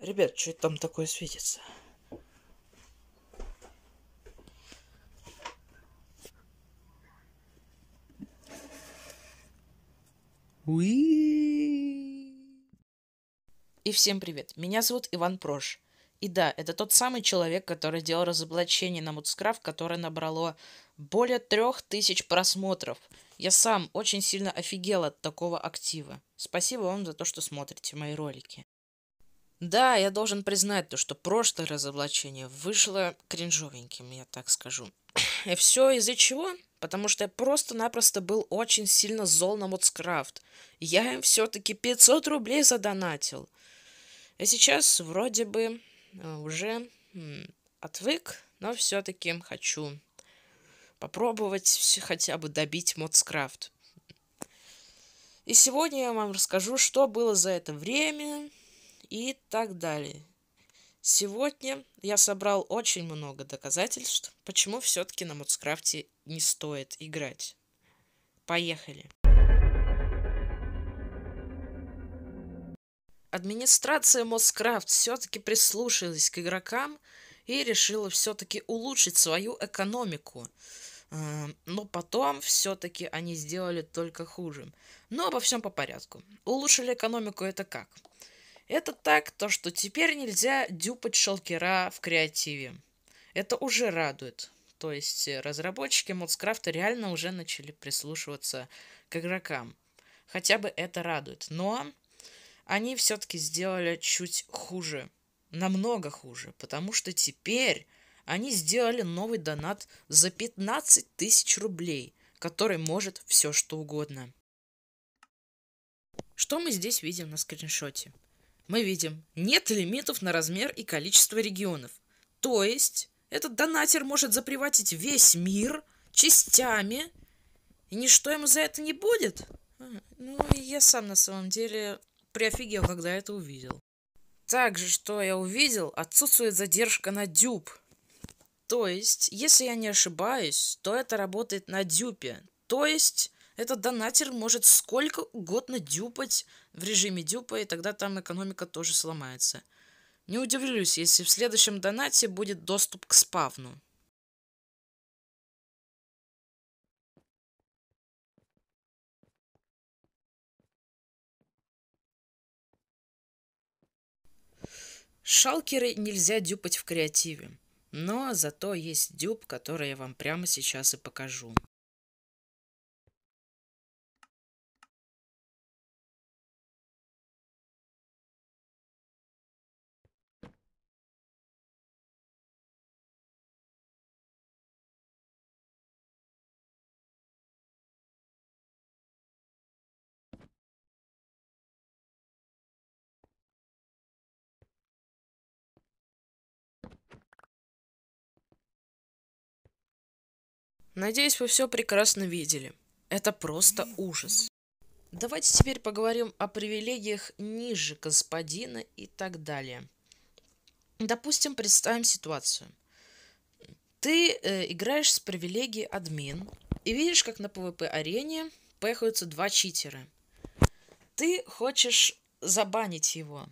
Ребят, что это там такое светится? Уи. И всем привет. Меня зовут Иван Прош. И да, это тот самый человек, который делал разоблачение на Мудскрафт, которое набрало более трех тысяч просмотров. Я сам очень сильно офигел от такого актива. Спасибо вам за то, что смотрите мои ролики. Да, я должен признать то, что прошлое разоблачение вышло кринжовеньким, я так скажу. И все из-за чего? Потому что я просто-напросто был очень сильно зол на Модскрафт. Я им все-таки 500 рублей задонатил. А сейчас вроде бы э, уже отвык, но все-таки хочу попробовать хотя бы добить Модскрафт. И сегодня я вам расскажу, что было за это время, и так далее. Сегодня я собрал очень много доказательств, почему все-таки на Мудскрафте не стоит играть. Поехали! Администрация Москрафт все-таки прислушалась к игрокам и решила все-таки улучшить свою экономику. А, но потом все-таки они сделали только хуже. Но обо всем по порядку. Улучшили экономику это как? Это так, то что теперь нельзя дюпать шелкера в креативе. Это уже радует. То есть э, разработчики Модскрафта реально уже начали прислушиваться к игрокам. Хотя бы это радует. Но они все-таки сделали чуть хуже. Намного хуже. Потому что теперь они сделали новый донат за 15 тысяч рублей, который может все что угодно. Что мы здесь видим на скриншоте? мы видим, нет лимитов на размер и количество регионов. То есть этот донатер может заприватить весь мир частями, и ничто ему за это не будет. Ну, я сам на самом деле приофигел, когда это увидел. Также, что я увидел, отсутствует задержка на дюб. То есть, если я не ошибаюсь, то это работает на дюпе. То есть, этот донатер может сколько угодно дюпать в режиме дюпа, и тогда там экономика тоже сломается. Не удивлюсь, если в следующем донате будет доступ к спавну. Шалкеры нельзя дюпать в креативе, но зато есть дюп, который я вам прямо сейчас и покажу. Надеюсь, вы все прекрасно видели. Это просто ужас. Давайте теперь поговорим о привилегиях ниже господина и так далее. Допустим, представим ситуацию. Ты э, играешь с привилегией админ и видишь, как на PvP-арене поехаются два читера. Ты хочешь забанить его,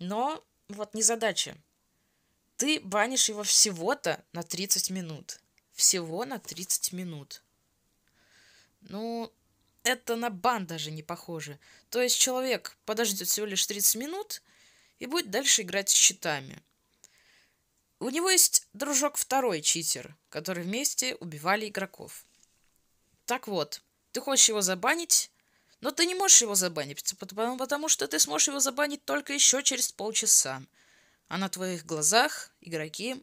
но вот не задача. Ты банишь его всего-то на 30 минут – всего на 30 минут. Ну, это на бан даже не похоже. То есть человек подождет всего лишь 30 минут и будет дальше играть с щитами. У него есть дружок второй читер, который вместе убивали игроков. Так вот, ты хочешь его забанить, но ты не можешь его забанить, потому, потому что ты сможешь его забанить только еще через полчаса. А на твоих глазах игроки,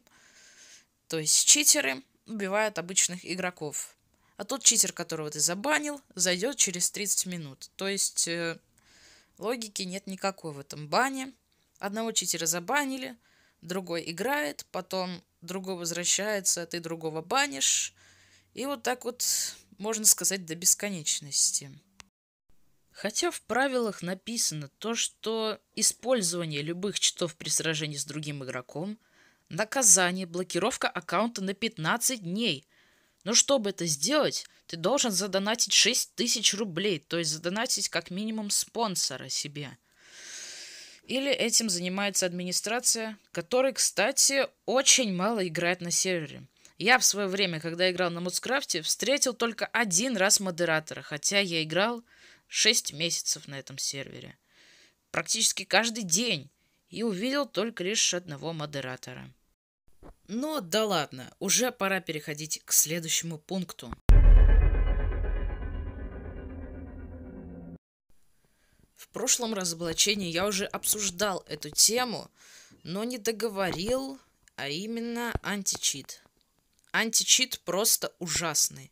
то есть читеры, убивает обычных игроков. А тот читер, которого ты забанил, зайдет через 30 минут. То есть э, логики нет никакой в этом бане. Одного читера забанили, другой играет, потом другой возвращается, ты другого банишь. И вот так вот, можно сказать, до бесконечности. Хотя в правилах написано то, что использование любых читов при сражении с другим игроком – наказание, блокировка аккаунта на 15 дней. Но чтобы это сделать, ты должен задонатить 6 тысяч рублей, то есть задонатить как минимум спонсора себе. Или этим занимается администрация, которая, кстати, очень мало играет на сервере. Я в свое время, когда играл на Мудскрафте, встретил только один раз модератора, хотя я играл 6 месяцев на этом сервере. Практически каждый день и увидел только лишь одного модератора. Ну да ладно, уже пора переходить к следующему пункту. В прошлом разоблачении я уже обсуждал эту тему, но не договорил, а именно античит. Античит просто ужасный.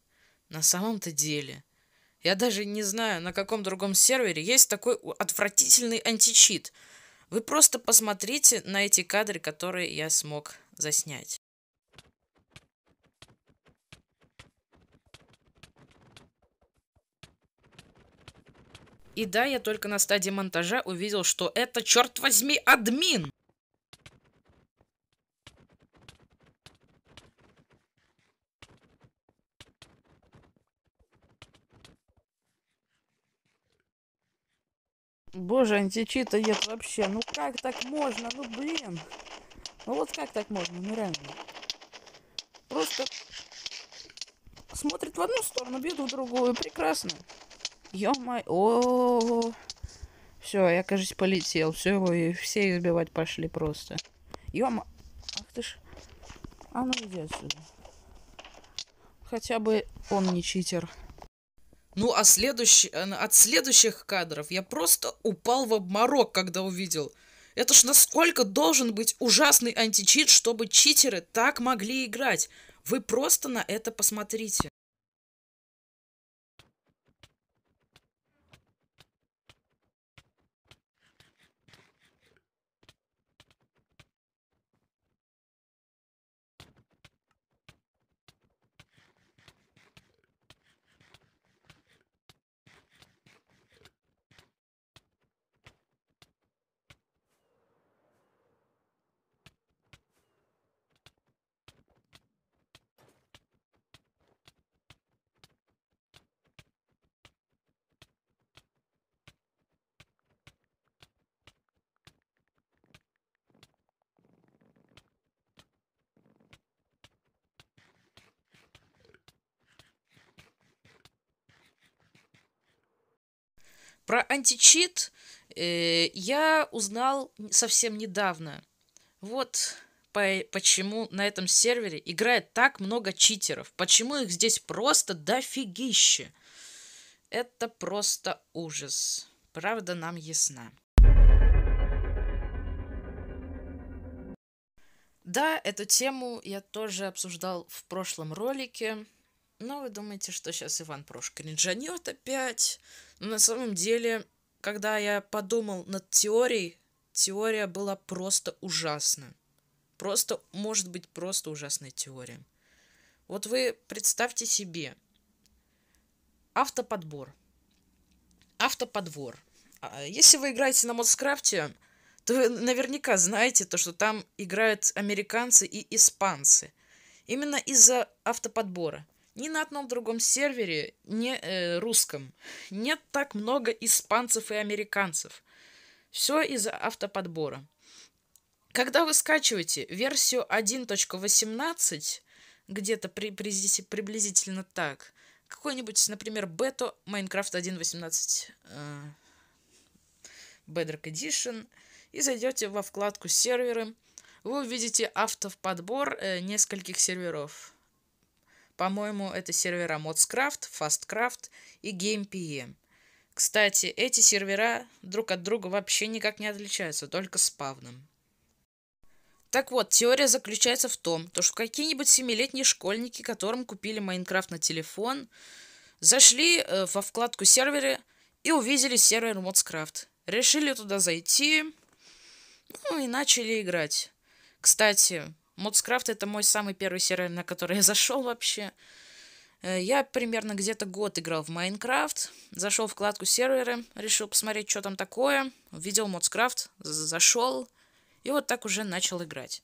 На самом-то деле. Я даже не знаю, на каком другом сервере есть такой отвратительный античит – вы просто посмотрите на эти кадры, которые я смог заснять. И да, я только на стадии монтажа увидел, что это, черт возьми, админ! Боже, античита нет вообще. Ну как так можно? Ну блин. Ну вот как так можно? Ну реально. Просто смотрит в одну сторону, бьет в другую. Прекрасно. Ё-моё. О, все, я, кажется, полетел. Все, его и все избивать пошли просто. Ёма. Ах ты ж. А ну иди отсюда. Хотя бы он не читер. Ну, а следующий, э, от следующих кадров я просто упал в обморок, когда увидел. Это ж насколько должен быть ужасный античит, чтобы читеры так могли играть. Вы просто на это посмотрите. Про античит э, я узнал совсем недавно. Вот по почему на этом сервере играет так много читеров. Почему их здесь просто дофигище. Это просто ужас. Правда нам ясна. Да, эту тему я тоже обсуждал в прошлом ролике. Но ну, а вы думаете, что сейчас Иван Прош кринжанет опять? Но ну, на самом деле, когда я подумал над теорией, теория была просто ужасна. Просто, может быть, просто ужасная теория. Вот вы представьте себе автоподбор. Автоподбор. А, если вы играете на Модскрафте, то вы наверняка знаете то, что там играют американцы и испанцы. Именно из-за автоподбора – ни на одном другом сервере, не э, русском, нет так много испанцев и американцев. Все из-за автоподбора. Когда вы скачиваете версию 1.18, где-то при, при, приблизительно так, какой-нибудь, например, бету Minecraft 1.18 э, Bedrock Edition, и зайдете во вкладку серверы, вы увидите автоподбор э, нескольких серверов. По-моему, это сервера ModsCraft, FastCraft и GamePM. Кстати, эти сервера друг от друга вообще никак не отличаются, только с павным. Так вот, теория заключается в том, то что какие-нибудь семилетние школьники, которым купили Майнкрафт на телефон, зашли э, во вкладку серверы и увидели сервер Modscraft. Решили туда зайти, ну и начали играть. Кстати, Модскрафт — это мой самый первый сервер, на который я зашел вообще. Э, я примерно где-то год играл в Майнкрафт, зашел в вкладку серверы, решил посмотреть, что там такое, увидел Модскрафт, зашел, и вот так уже начал играть.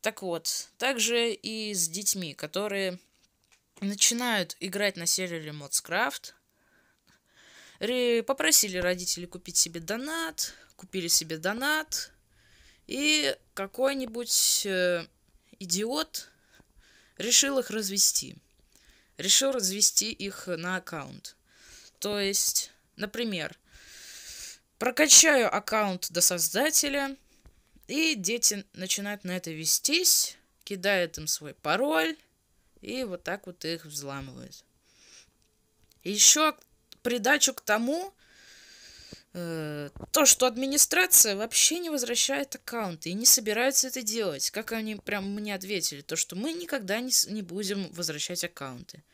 Так вот, также и с детьми, которые начинают играть на сервере Модскрафт, попросили родителей купить себе донат, купили себе донат, и какой-нибудь э, идиот решил их развести. Решил развести их на аккаунт. То есть, например, прокачаю аккаунт до создателя, и дети начинают на это вестись, кидают им свой пароль, и вот так вот их взламывают. Еще придачу к тому Э, то, что администрация вообще не возвращает аккаунты и не собирается это делать. Как они прям мне ответили, то, что мы никогда не, не будем возвращать аккаунты.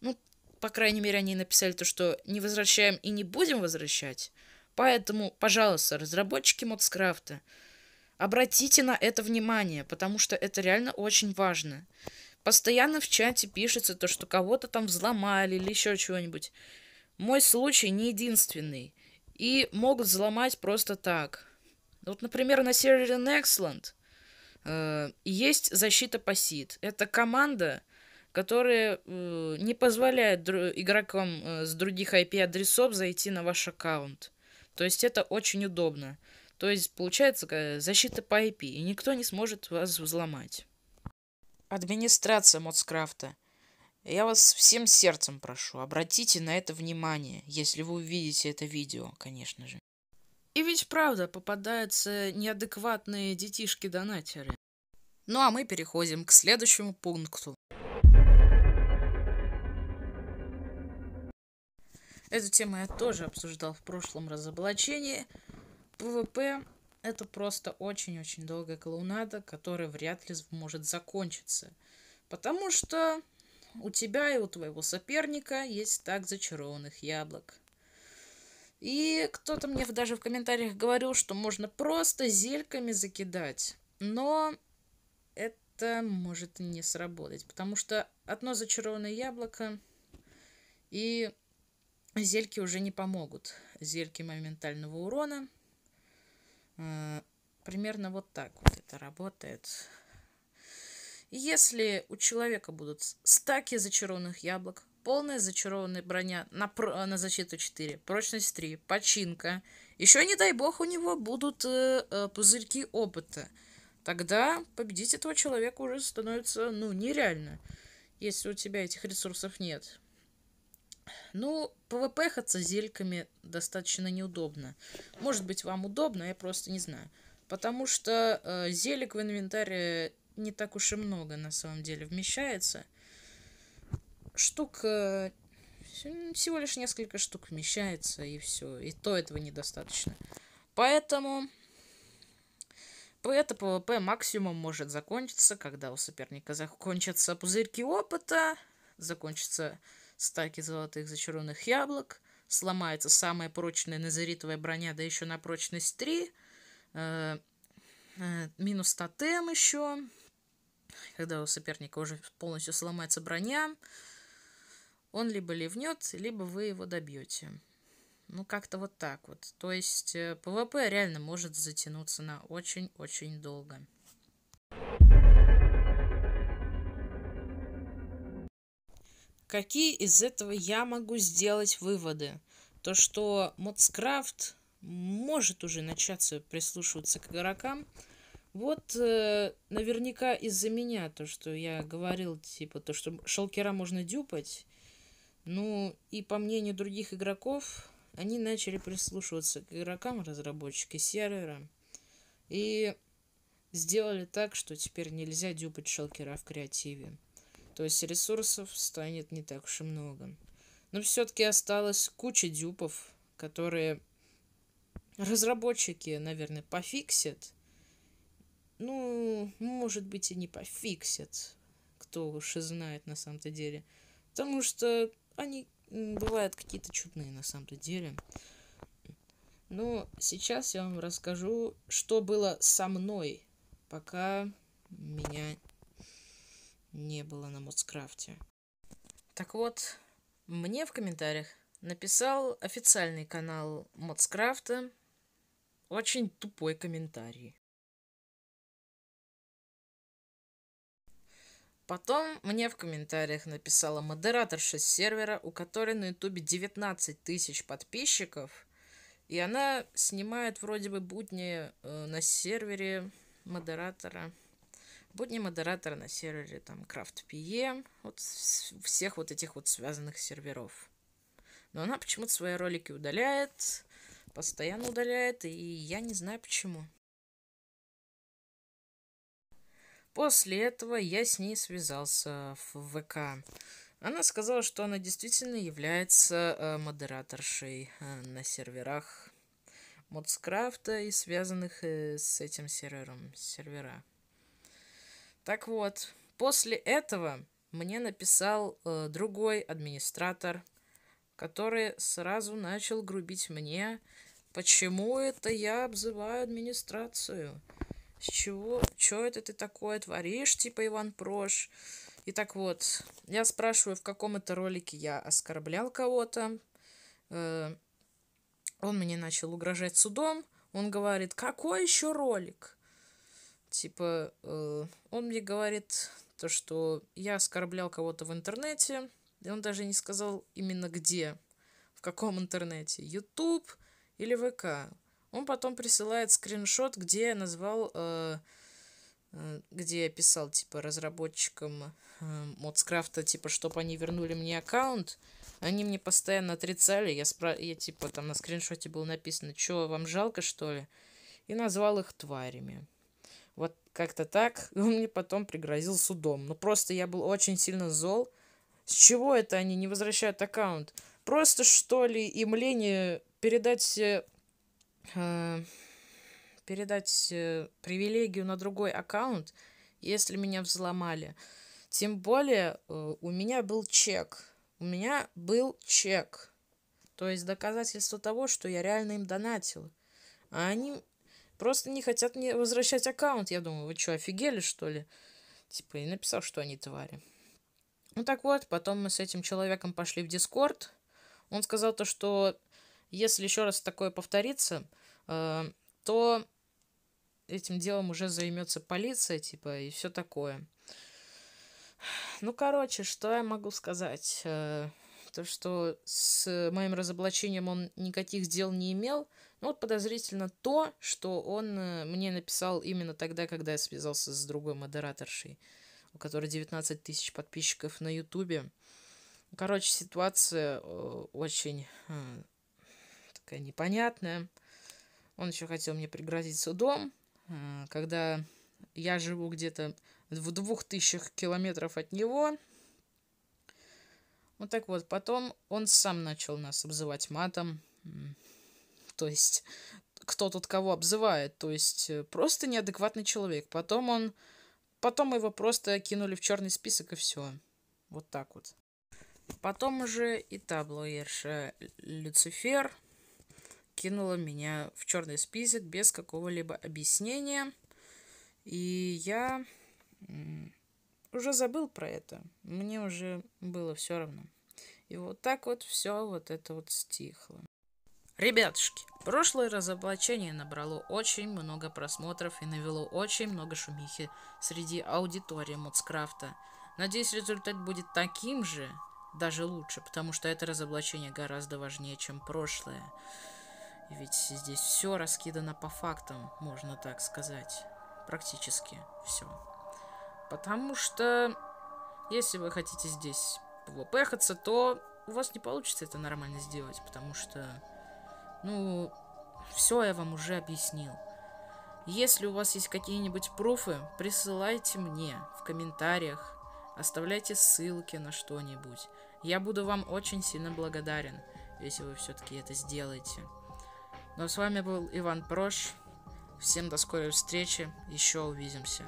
Ну, по крайней мере, они написали то, что не возвращаем и не будем возвращать. Поэтому, пожалуйста, разработчики Модскрафта, обратите на это внимание, потому что это реально очень важно. Постоянно в чате пишется то, что кого-то там взломали или еще чего-нибудь. Мой случай не единственный и могут взломать просто так. Вот, например, на сервере Nexland э, есть защита пассит. Это команда, которая э, не позволяет игрокам э, с других IP-адресов зайти на ваш аккаунт. То есть это очень удобно. То есть получается э, защита по IP, и никто не сможет вас взломать. Администрация Модскрафта – я вас всем сердцем прошу, обратите на это внимание, если вы увидите это видео, конечно же. И ведь правда, попадаются неадекватные детишки-донатеры. Ну а мы переходим к следующему пункту. Эту тему я тоже обсуждал в прошлом разоблачении. ПВП — это просто очень-очень долгая клоунада, которая вряд ли может закончиться. Потому что у тебя и у твоего соперника есть так зачарованных яблок. И кто-то мне даже в комментариях говорил, что можно просто зельками закидать. Но это может не сработать, потому что одно зачарованное яблоко и зельки уже не помогут. Зельки моментального урона. Э, примерно вот так вот это работает. Если у человека будут стаки зачарованных яблок, полная зачарованная броня на, на защиту 4, прочность 3, починка, еще, не дай бог, у него будут э, э, пузырьки опыта, тогда победить этого человека уже становится, ну, нереально, если у тебя этих ресурсов нет. Ну, пвпхаться зельками достаточно неудобно. Может быть, вам удобно, я просто не знаю. Потому что э, зелик в инвентаре не так уж и много на самом деле вмещается. Штук э, всего лишь несколько штук вмещается, и все. И то этого недостаточно. Поэтому это ПВП максимум может закончиться, когда у соперника закончатся пузырьки опыта, закончатся стаки золотых зачарованных яблок, сломается самая прочная назаритовая броня, да еще на прочность 3, э, э, минус тотем еще, когда у соперника уже полностью сломается броня, он либо ливнет, либо вы его добьете. Ну, как-то вот так вот. То есть, э, ПВП реально может затянуться на очень-очень долго. Какие из этого я могу сделать выводы? То, что Модскрафт может уже начаться прислушиваться к игрокам, вот э, наверняка из-за меня то, что я говорил, типа, то, что шелкера можно дюпать. Ну, и по мнению других игроков, они начали прислушиваться к игрокам, разработчики сервера. И сделали так, что теперь нельзя дюпать шелкера в креативе. То есть ресурсов станет не так уж и много. Но все-таки осталось куча дюпов, которые разработчики, наверное, пофиксят – ну, может быть, и не пофиксят, кто уж и знает на самом-то деле. Потому что они бывают какие-то чудные на самом-то деле. Но сейчас я вам расскажу, что было со мной, пока меня не было на Модскрафте. Так вот, мне в комментариях написал официальный канал Модскрафта очень тупой комментарий. Потом мне в комментариях написала модераторша с сервера, у которой на ютубе 19 тысяч подписчиков. И она снимает вроде бы будни э, на сервере модератора. Будни модератора на сервере там CraftPE. Вот всех вот этих вот связанных серверов. Но она почему-то свои ролики удаляет. Постоянно удаляет. И я не знаю почему. После этого я с ней связался в ВК. Она сказала, что она действительно является э, модераторшей э, на серверах Модскрафта и связанных э, с этим сервером сервера. Так вот, после этого мне написал э, другой администратор, который сразу начал грубить мне, почему это я обзываю администрацию с чего, чё это ты такое творишь, типа Иван Прош. И так вот, я спрашиваю, в каком это ролике я оскорблял кого-то. Э, он мне начал угрожать судом. Он говорит, какой еще ролик? Типа, э, он мне говорит то, что я оскорблял кого-то в интернете. И он даже не сказал именно где, в каком интернете. YouTube или ВК. Он потом присылает скриншот, где я назвал, э, э где я писал, типа, разработчикам э, Модскрафта, типа, чтобы они вернули мне аккаунт. Они мне постоянно отрицали. Я, спра... я типа, там на скриншоте было написано, что вам жалко, что ли? И назвал их тварями. Вот как-то так. И он мне потом пригрозил судом. Ну, просто я был очень сильно зол. С чего это они не возвращают аккаунт? Просто, что ли, им лень э, передать э, Э, передать э, привилегию на другой аккаунт, если меня взломали. Тем более э, у меня был чек. У меня был чек. То есть доказательство того, что я реально им донатил. А они просто не хотят мне возвращать аккаунт. Я думаю, вы что, офигели, что ли? Типа, и написал, что они твари. Ну так вот, потом мы с этим человеком пошли в Дискорд. Он сказал то, что если еще раз такое повторится, э, то этим делом уже займется полиция, типа, и все такое. Ну, короче, что я могу сказать? Э, то, что с моим разоблачением он никаких дел не имел. Ну, вот подозрительно то, что он э, мне написал именно тогда, когда я связался с другой модераторшей, у которой 19 тысяч подписчиков на Ютубе. Короче, ситуация очень такая непонятная. Он еще хотел мне пригрозить судом, э, когда я живу где-то в двух тысячах километров от него. Вот так вот. Потом он сам начал нас обзывать матом. То есть, кто тут кого обзывает. То есть, э, просто неадекватный человек. Потом он... Потом его просто кинули в черный список и все. Вот так вот. Потом уже и таблоерша Люцифер – кинула меня в черный список без какого-либо объяснения. И я уже забыл про это. Мне уже было все равно. И вот так вот все вот это вот стихло. Ребятушки, прошлое разоблачение набрало очень много просмотров и навело очень много шумихи среди аудитории Мудскрафта. Надеюсь, результат будет таким же, даже лучше, потому что это разоблачение гораздо важнее, чем прошлое ведь здесь все раскидано по фактам, можно так сказать. Практически все. Потому что если вы хотите здесь пвпхаться, то у вас не получится это нормально сделать, потому что, ну, все я вам уже объяснил. Если у вас есть какие-нибудь пруфы, присылайте мне в комментариях, оставляйте ссылки на что-нибудь. Я буду вам очень сильно благодарен, если вы все-таки это сделаете. Ну а с вами был Иван Прош. Всем до скорой встречи. Еще увидимся.